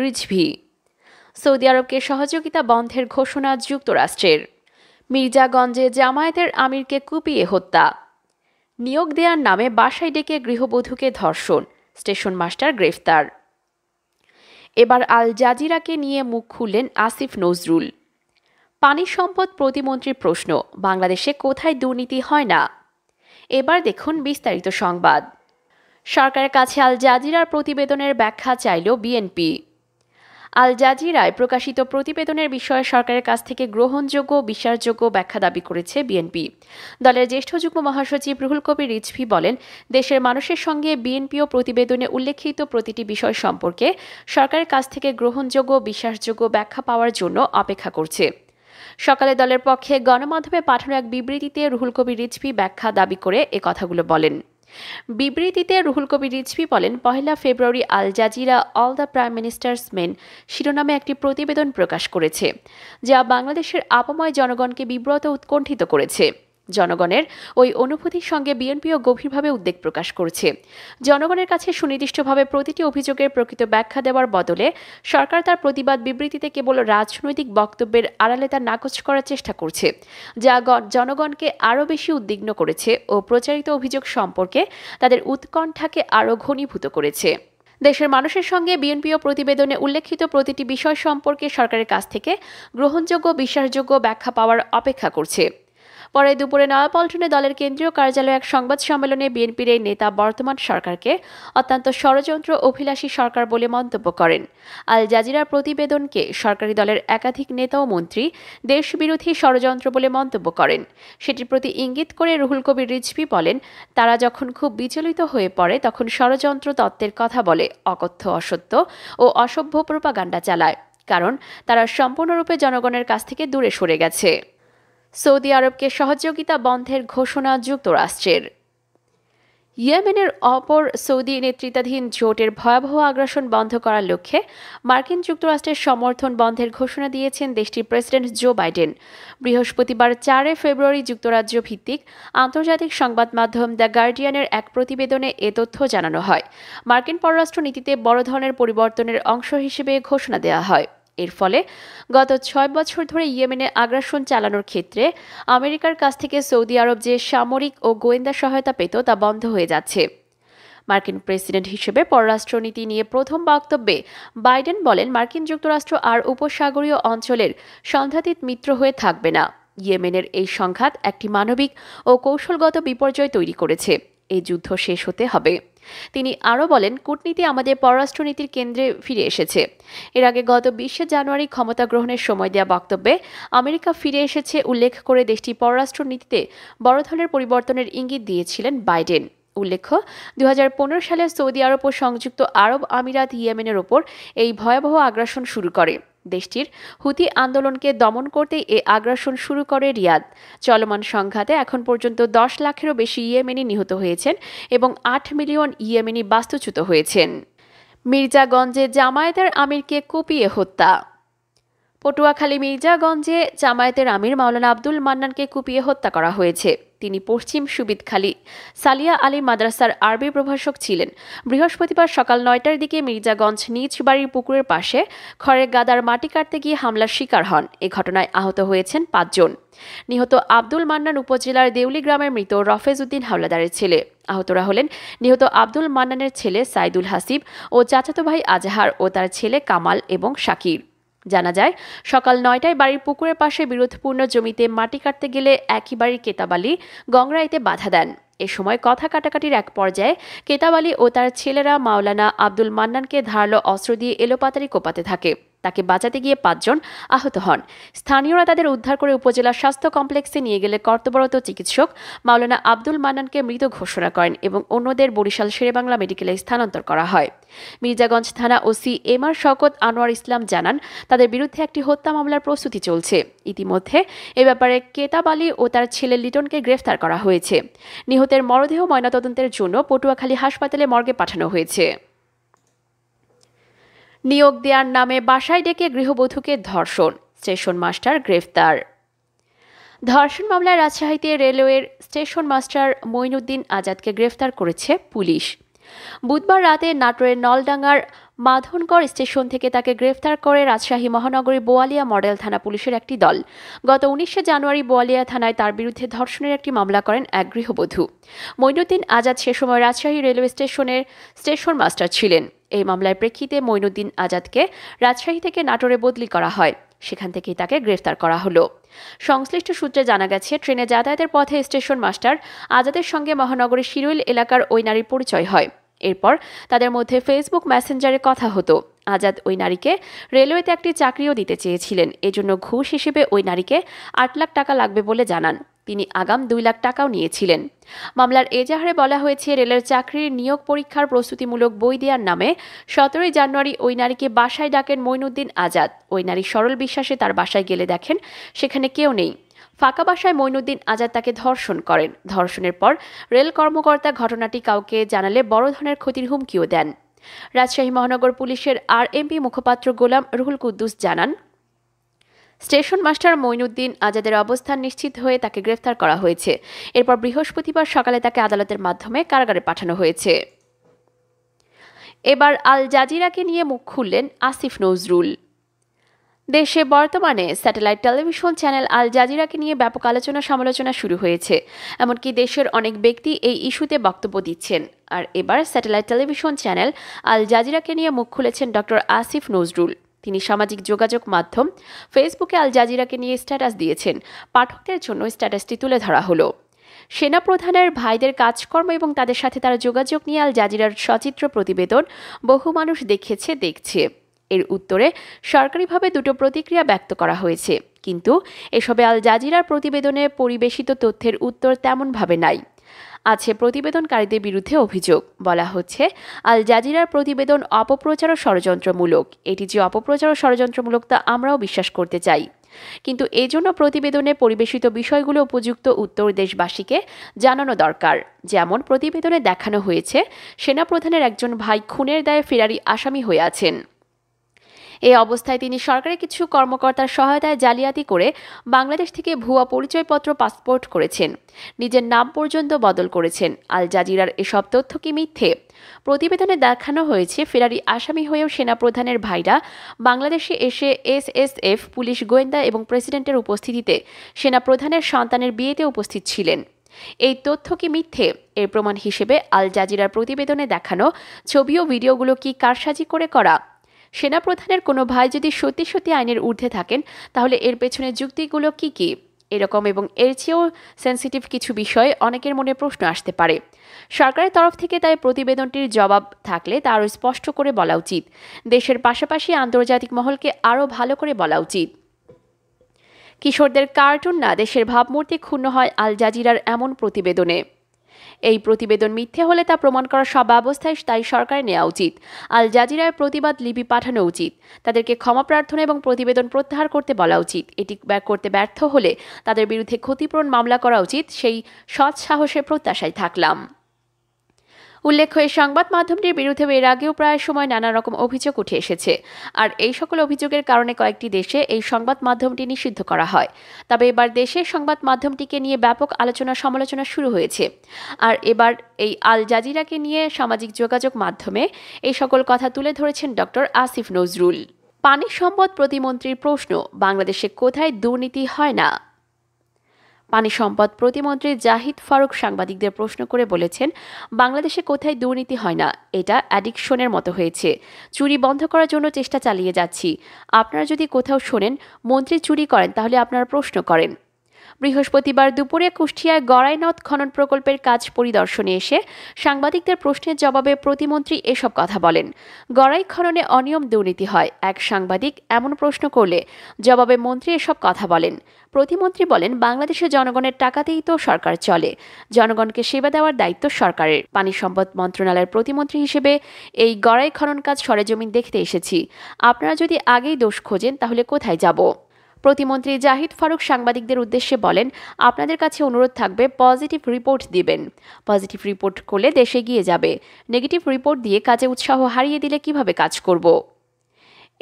Rizvi Saudi আরবকে সহযোগিতা বন্ধের ঘোষণা যুক্তরাষ্ট্রের মির্জাগঞ্জে জামায়াতের আমিরকে কুপিয়ে হত্যা নিয়োগ দেওয়ার নামে বাসায় ডেকে গৃহবধূকে ধর্ষণ স্টেশন মাস্টার গ্রেফতার এবার আল জাজিরাকে নিয়ে মুখ খুললেন আসিফ নজরুল পানি সম্পদ প্রতিমন্ত্রীর প্রশ্ন বাংলাদেশে কোথায় দুর্নীতি হয় না এবার দেখুন বিস্তারিত সংবাদ সরকারের কাছে আল জাজিরার প্রতিবেদনের ব্যাখ্যা চাইল বিএনপি আল জাজিরায় প্রকাশিত প্রতিবেদনের বিষয়ে সরকারের কাছ থেকে গ্রহণযোগ্য বিশ্বাসযোগ্য ব্যাখ্যা দাবি করেছে বিএনপি দলের জ্যেষ্ঠ যুগ্ম মহাসচিব রুহুল কবির রিজভি বলেন দেশের মানুষের সঙ্গে বিএনপিও প্রতিবেদনে উল্লেখিত প্রতিটি বিষয় সম্পর্কে সরকারের কাছ থেকে গ্রহণযোগ্য বিশ্বাসযোগ্য ব্যাখ্যা পাওয়ার জন্য অপেক্ষা করছে সকালে দলের পক্ষে গণমাধ্যমে পাঠানো এক বিবৃতিতে রুহুল কবির রিজভি ব্যাখ্যা দাবি করে এ কথাগুলো বলেন বিবৃতিতে রুহুল কবির রিজভি বলেন পহেলা ফেব্রুয়ারি Al Jazeera all the prime minister's men শিরোনামে একটি প্রতিবেদন প্রকাশ করেছে যা বাংলাদেশের আপময় জনগণকে বিব্রত উৎকণ্ঠিত করেছে জনগণের ওই অনুভূতির সঙ্গে বিএনপিও গভীরভাবে উদ্বেগ প্রকাশ করেছে জনগণের কাছে সুনির্দিষ্টভাবে প্রতিটি অভিযোগের প্রকৃত ব্যাখ্যা দেওয়ার বদলে সরকার তার প্রতিবাদ বিবৃতিতে কেবল রাজনৈতিক বক্তব্যের আড়ালে তা নাকচ করার চেষ্টা করছে যা জনগণকে আরও বেশি উদ্বিগ্ন করেছে ও প্রচারিত অভিযোগ সম্পর্কে তাদের উৎকণ্ঠাকে আরও ঘনীভূত করেছে দেশের মানুষের সঙ্গে বিএনপিও প্রতিবেদনে উল্লেখিত প্রতিটি বিষয় সম্পর্কে সরকারের কাছ থেকে গ্রহণযোগ্য বিশ্বাসযোগ্য ব্যাখ্যা পাওয়ার অপেক্ষা করছে পরে দুপুরে নয়াপল্টনে দলের কেন্দ্রীয় কার্যালয়ে এক সংবাদ সম্মেলনে বিএনপির এই নেতা বর্তমান সরকারকে অত্যন্ত ষড়যন্ত্র অভিলাষী সরকার বলে মন্তব্য করেন আল জাজিরার প্রতিবেদনকে সরকারি দলের একাধিক নেতা ও মন্ত্রী দেশবিরোধী ষড়যন্ত্র বলে মন্তব্য করেন সেটির প্রতি ইঙ্গিত করে রুহুল কবির রিজভি বলেন তারা যখন খুব বিচলিত হয়ে পড়ে তখন ষড়যন্ত্র তত্ত্বের কথা বলে অকথ্য অসত্য ও অসভ্য প্রোপাগান্ডা চালায় কারণ তারা সম্পূর্ণরূপে জনগণের কাছ থেকে দূরে সরে গেছে সৌদি আরবকে সহযোগিতা বন্ধের ঘোষণা যুক্তরাষ্ট্রের ইয়েমেনের অপর সৌদি নেতৃত্বাধীন জোটের ভয়াবহ আগ্রাসন বন্ধ করার লক্ষ্যে মার্কিন যুক্তরাষ্ট্রের সমর্থন বন্ধের ঘোষণা দিয়েছেন দেশটির প্রেসিডেন্ট জো বাইডেন বৃহস্পতিবার চারে ফেব্রুয়ারি যুক্তরাজ্য ভিত্তিক আন্তর্জাতিক সংবাদ মাধ্যম দ্য গার্ডিয়ানের এক প্রতিবেদনে এ তথ্য জানানো হয় মার্কিন পররাষ্ট্র নীতিতে বড় ধরনের পরিবর্তনের অংশ হিসেবে ঘোষণা দেওয়া হয় এর ফলে গত ছয় বছর ধরে ইয়েমেনে আগ্রাসন চালানোর ক্ষেত্রে আমেরিকার কাছ থেকে সৌদি আরব যে সামরিক ও গোয়েন্দা সহায়তা পেত তা বন্ধ হয়ে যাচ্ছে মার্কিন প্রেসিডেন্ট হিসেবে পররাষ্ট্রনীতি নিয়ে প্রথম বক্তব্যে বাইডেন বলেন মার্কিন যুক্তরাষ্ট্র আর উপসাগরীয় অঞ্চলের সন্ধাতীত মিত্র হয়ে থাকবে না ইয়েমেনের এই সংঘাত একটি মানবিক ও কৌশলগত বিপর্যয় তৈরি করেছে এই যুদ্ধ শেষ হতে হবে তিনি আরও বলেন কূটনীতি আমাদের পররাষ্ট্রনীতির কেন্দ্রে ফিরে এসেছে এর আগে গত বিশে জানুয়ারি ক্ষমতা গ্রহণের সময় দেওয়া বক্তব্যে আমেরিকা ফিরে এসেছে উল্লেখ করে দেশটি পররাষ্ট্রনীতিতে বড় ধরনের পরিবর্তনের ইঙ্গিত দিয়েছিলেন বাইডেন উল্লেখ্য দু সালে সৌদি আরব ও সংযুক্ত আরব আমিরাত ইয়েমেনের ওপর এই ভয়াবহ আগ্রাসন শুরু করে দেশটির হুতি আন্দোলনকে দমন করতে এ আগ্রাসন শুরু করে রিয়াদ চলমান সংঘাতে এখন পর্যন্ত দশ লাখেরও বেশি ইয়েমেনি নিহত হয়েছেন এবং আট মিলিয়ন ইয়েমেনি বাস্তুচ্যুত হয়েছেন মির্জাগঞ্জে জামায়াতের আমিরকে কুপিয়ে হত্যা পটুয়াখালী মির্জাগঞ্জে জামায়াতের আমির মাওলানা আব্দুল মান্নানকে কুপিয়ে হত্যা করা হয়েছে তিনি পশ্চিম সুবিদখালী সালিয়া আলী মাদ্রাসার আরবি প্রভাষক ছিলেন বৃহস্পতিবার সকাল নয়টার দিকে মির্জাগঞ্জ নিজ বাড়ির পুকুরের পাশে খড়ের গাদার মাটি কাটতে গিয়ে হামলার শিকার হন এ ঘটনায় আহত হয়েছেন পাঁচজন নিহত আব্দুল মান্নান উপজেলার দেউলি গ্রামের মৃত রফেজ উদ্দিন হাওলাদারের ছেলে আহতরা হলেন নিহত আব্দুল মান্নানের ছেলে সাইদুল হাসিব ও চাচাতো ভাই আজহার ও তার ছেলে কামাল এবং শাকির জানা যায় সকাল নয়টায় বাড়ির পুকুরের পাশে বিরোধপূর্ণ জমিতে মাটি কাটতে গেলে একই বাড়ির কেতাবালি গংরাইতে বাধা দেন এ সময় কথা কাটাকাটির এক পর্যায়ে কেতাবালি ও তার ছেলেরা মাওলানা আব্দুল মান্নানকে ধারালো অস্ত্র দিয়ে এলোপাতারি কোপাতে থাকে তাকে বাঁচাতে গিয়ে পাঁচজন আহত হন স্থানীয়রা তাদের উদ্ধার করে উপজেলা স্বাস্থ্য কমপ্লেক্সে নিয়ে গেলে কর্তব্যরত চিকিৎসক মাওলানা আব্দুল মান্নানকে মৃত ঘোষণা করেন এবং অন্যদের বরিশাল শেরেবাংলা মেডিকেলে স্থানান্তর করা হয় মির্জাগঞ্জ থানা ওসি এম আর শকত আনোয়ার ইসলাম জানান তাদের বিরুদ্ধে একটি হত্যা মামলার প্রস্তুতি চলছে ইতিমধ্যে এ ব্যাপারে কেতাব আলী ও তার ছেলে লিটনকে গ্রেফতার করা হয়েছে নিহতের মরদেহ ময়নাতদন্তের জন্য পটুয়াখালী হাসপাতালে মর্গে পাঠানো হয়েছে নিয়োগ দেওয়ার নামে বাসায় ডেকে গৃহবধূকে ধর্ষণ স্টেশন মাস্টার গ্রেফতার ধর্ষণ মামলায় রাজশাহীতে রেলওয়ের স্টেশন মাস্টার মঈনুদ্দিন আজাদকে গ্রেফতার করেছে পুলিশ বুধবার রাতে নাটোরের নলডাঙ্গার মাধনগড় স্টেশন থেকে তাকে গ্রেফতার করে রাজশাহী মহানগরী বোয়ালিয়া মডেল থানা পুলিশের একটি দল গত উনিশে জানুয়ারি বোয়ালিয়া থানায় তার বিরুদ্ধে ধর্ষণের একটি মামলা করেন এক গৃহবধূ মৈনুদ্দিন আজাদ সে সময় রাজশাহী রেলওয়ে স্টেশনের স্টেশন মাস্টার ছিলেন এই মামলার প্রেক্ষিতে মইনুদ্দিন আজাদকে রাজশাহী থেকে নাটোরে বদলি করা হয় সেখান থেকেই তাকে গ্রেফতার করা হলো সংশ্লিষ্ট সূত্রে জানা গেছে ট্রেনে যাতায়াতের পথে স্টেশন মাস্টার আজাদের সঙ্গে মহানগরের শিরুইল এলাকার ওই নারীর পরিচয় হয় এরপর তাদের মধ্যে ফেসবুক মেসেঞ্জারে কথা হতো আজাদ ওই নারীকে রেলওয়েতে একটি চাকরিও দিতে চেয়েছিলেন এজন্য ঘুষ হিসেবে ওই নারীকে আট লাখ টাকা লাগবে বলে জানান তিনি আগাম দুই লাখ টাকাও নিয়েছিলেন মামলার এজাহারে বলা হয়েছে রেলের চাকরির নিয়োগ পরীক্ষার প্রস্তুতিমূলক বই দেওয়ার নামে সতেরোই জানুয়ারি ওই নারীকে বাসায় ডাকেন মইনুদ্দিন আজাদ ওই নারী সরল বিশ্বাসে তার বাসায় গেলে দেখেন সেখানে কেউ নেই ফাঁকা বাসায় মইনুদ্দিন আজাদ তাকে ধর্ষণ করেন ধর্ষণের পর রেল কর্মকর্তা ঘটনাটি কাউকে জানালে বড় ধরনের ক্ষতির হুমকিও দেন রাজশাহী মহানগর পুলিশের আরএমপি মুখপাত্র গোলাম রুহুল কুদ্দুস জানান স্টেশন মাস্টার মইনুদ্দিন আজাদের অবস্থান নিশ্চিত হয়ে তাকে গ্রেফতার করা হয়েছে এরপর বৃহস্পতিবার সকালে তাকে আদালতের মাধ্যমে কারাগারে পাঠানো হয়েছে এবার আল জাজিরাকে নিয়ে মুখ খুললেন আসিফ নজরুল দেশে বর্তমানে স্যাটেলাইট টেলিভিশন চ্যানেল আল জাজিরাকে নিয়ে ব্যাপক আলোচনা সমালোচনা শুরু হয়েছে এমনকি দেশের অনেক ব্যক্তি এই ইস্যুতে বক্তব্য দিচ্ছেন আর এবার স্যাটেলাইট টেলিভিশন চ্যানেল আল জাজিরাকে নিয়ে মুখ খুলেছেন ডক্টর আসিফ নজরুল তিনি সামাজিক যোগাযোগ মাধ্যম ফেসবুকে আল জাজিরাকে নিয়ে স্ট্যাটাস দিয়েছেন পাঠকদের জন্য স্ট্যাটাসটি তুলে ধরা হলো সেনাপ্রধানের ভাইদের কাজকর্ম এবং তাদের সাথে তারা যোগাযোগ নিয়ে আল জাজিরার সচিত্র প্রতিবেদন বহু মানুষ দেখেছে দেখছে এর উত্তরে সরকারিভাবে দুটো প্রতিক্রিয়া ব্যক্ত করা হয়েছে কিন্তু এসবে আল জাজিরার প্রতিবেদনে পরিবেশিত তথ্যের উত্তর তেমনভাবে নাই আছে প্রতিবেদনকারীদের বিরুদ্ধে অভিযোগ বলা হচ্ছে আল জাজিরার প্রতিবেদন অপপ্রচার ও ষড়যন্ত্রমূলক এটি যে অপপ্রচার ও ষড়যন্ত্রমূলক তা আমরাও বিশ্বাস করতে চাই কিন্তু এজন্য প্রতিবেদনে পরিবেশিত বিষয়গুলো উপযুক্ত উত্তর দেশবাসীকে জানানো দরকার যেমন প্রতিবেদনে দেখানো হয়েছে সেনাপ্রধানের একজন ভাই খুনের দায়ে ফেরারি আসামি হয়ে আছেন এই অবস্থায় তিনি সরকারি কিছু কর্মকর্তার সহায়তায় জালিয়াতি করে বাংলাদেশ থেকে ভুয়া পরিচয়পত্র পাসপোর্ট করেছেন নিজের নাম পর্যন্ত বদল করেছেন আল জাজিরার এসব তথ্য কি মিথ্যে প্রতিবেদনে দেখানো হয়েছে ফেরারি আসামি হয়েও সেনাপ্রধানের ভাইরা বাংলাদেশে এসে এসএসএফ পুলিশ গোয়েন্দা এবং প্রেসিডেন্টের উপস্থিতিতে সেনাপ্রধানের সন্তানের বিয়েতে উপস্থিত ছিলেন এই তথ্য কি মিথ্যে এর প্রমাণ হিসেবে আল জাজিরার প্রতিবেদনে দেখানো ছবি ও ভিডিওগুলো কি কারসাজি করে করা সেনাপ্রধানের কোনো ভাই যদি সত্যি সত্যি আইনের ঊর্ধ্বে থাকেন তাহলে এর পেছনে যুক্তিগুলো কি কী এরকম এবং এর চেয়েও সেন্সিটিভ কিছু বিষয়ে অনেকের মনে প্রশ্ন আসতে পারে সরকারের তরফ থেকে তাই প্রতিবেদনটির জবাব থাকলে তা আরও স্পষ্ট করে বলা উচিত দেশের পাশাপাশি আন্তর্জাতিক মহলকে আরও ভালো করে বলা উচিত কিশোরদের কার্টুন না দেশের ভাবমূর্তি ক্ষুণ্ণ হয় আল জাজিরার এমন প্রতিবেদনে এই প্রতিবেদন মিথ্যে হলে তা প্রমাণ করার সব ব্যবস্থায় তাই সরকার নেওয়া উচিত আল জাজিরায় প্রতিবাদ লিপি পাঠানো উচিত তাদেরকে ক্ষমা প্রার্থনা এবং প্রতিবেদন প্রত্যাহার করতে বলা উচিত এটি করতে ব্যর্থ হলে তাদের বিরুদ্ধে ক্ষতিপূরণ মামলা করা উচিত সেই সৎ সাহসের প্রত্যাশায় থাকলাম উল্লেখ্য এই সংবাদ মাধ্যমটির বিরুদ্ধে এর আগেও প্রায় সময় নানা রকম অভিযোগ উঠে এসেছে আর এই সকল অভিযোগের কারণে কয়েকটি দেশে এই সংবাদ মাধ্যমটি নিষিদ্ধ করা হয় তবে এবার দেশে সংবাদ মাধ্যমটিকে নিয়ে ব্যাপক আলোচনা সমালোচনা শুরু হয়েছে আর এবার এই আল জাজিরাকে নিয়ে সামাজিক যোগাযোগ মাধ্যমে এই সকল কথা তুলে ধরেছেন ডক্টর আসিফ নজরুল পানি সম্পদ প্রতিমন্ত্রীর প্রশ্ন বাংলাদেশে কোথায় দুর্নীতি হয় না পানি সম্পদ প্রতিমন্ত্রী জাহিদ ফারুক সাংবাদিকদের প্রশ্ন করে বলেছেন বাংলাদেশে কোথায় দুর্নীতি হয় না এটা অ্যাডিকশনের মতো হয়েছে চুরি বন্ধ করার জন্য চেষ্টা চালিয়ে যাচ্ছি আপনারা যদি কোথাও শোনেন মন্ত্রী চুরি করেন তাহলে আপনারা প্রশ্ন করেন বৃহস্পতিবার দুপুরে কুষ্টিয়ায় গড়াইনথ খনন প্রকল্পের কাজ পরিদর্শনে এসে সাংবাদিকদের প্রশ্নের জবাবে প্রতিমন্ত্রী এসব কথা বলেন গড়াই খননে অনিয়ম দুর্নীতি হয় এক সাংবাদিক এমন প্রশ্ন করলে জবাবে মন্ত্রী এসব কথা বলেন প্রতিমন্ত্রী বলেন বাংলাদেশের জনগণের টাকাতেই তো সরকার চলে জনগণকে সেবা দেওয়ার দায়িত্ব সরকারের পানি সম্পদ মন্ত্রণালয়ের প্রতিমন্ত্রী হিসেবে এই গড়াই খনন কাজ সরেজমিন দেখতে এসেছি আপনারা যদি আগেই দোষ খোঁজেন তাহলে কোথায় যাব প্রতিমন্ত্রী জাহিদ ফারুক সাংবাদিকদের উদ্দেশ্যে বলেন আপনাদের কাছে অনুরোধ থাকবে পজিটিভ রিপোর্ট দিবেন পজিটিভ রিপোর্ট করলে দেশে গিয়ে যাবে নেগেটিভ রিপোর্ট দিয়ে কাজে উৎসাহ হারিয়ে দিলে কিভাবে কাজ করব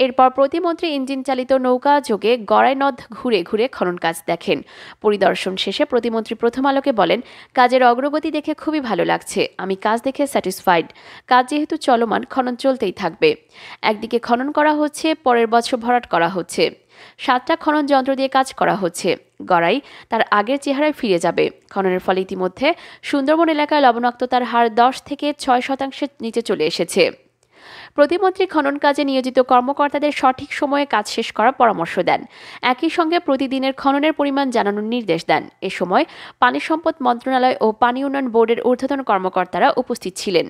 এরপর প্রতিমন্ত্রী ইঞ্জিন চালিত নৌকা যোগে গড়াই নদ ঘুরে ঘুরে খনন কাজ দেখেন পরিদর্শন শেষে প্রতিমন্ত্রী প্রথম আলোকে বলেন কাজের অগ্রগতি দেখে খুবই ভালো লাগছে আমি কাজ দেখে স্যাটিসফাইড কাজ যেহেতু চলমান খনন চলতেই থাকবে একদিকে খনন করা হচ্ছে পরের বছর ভরাট করা হচ্ছে সাতটা খনন যন্ত্র দিয়ে কাজ করা হচ্ছে গড়াই তার আগের চেহারায় ফিরে যাবে খননের ফলে ইতিমধ্যে সুন্দরবন এলাকায় লবণাক্ততার হার দশ থেকে ছয় শতাংশের নিচে চলে এসেছে প্রতিমন্ত্রী খনন কাজে নিয়োজিত কর্মকর্তাদের সঠিক সময়ে কাজ শেষ করার পরামর্শ দেন একই সঙ্গে প্রতিদিনের খননের পরিমাণ জানানোর নির্দেশ দেন এ সময় পানি সম্পদ মন্ত্রণালয় ও পানি উন্নয়ন বোর্ডের ঊর্ধ্বতন কর্মকর্তারা উপস্থিত ছিলেন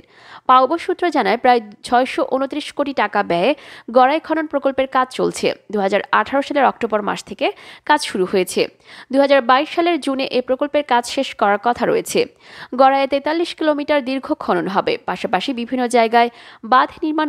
পাওব সূত্র জানায় প্রায় ছয়শো উনত্রিশ কোটি টাকা ব্যয়ে গড়াই খনন প্রকল্পের কাজ চলছে দু সালের অক্টোবর মাস থেকে কাজ শুরু হয়েছে দু সালের জুনে এ প্রকল্পের কাজ শেষ করার কথা রয়েছে গড়াইয়ে তেতাল্লিশ কিলোমিটার দীর্ঘ খনন হবে পাশাপাশি বিভিন্ন জায়গায় বাঁধ নির্মাণ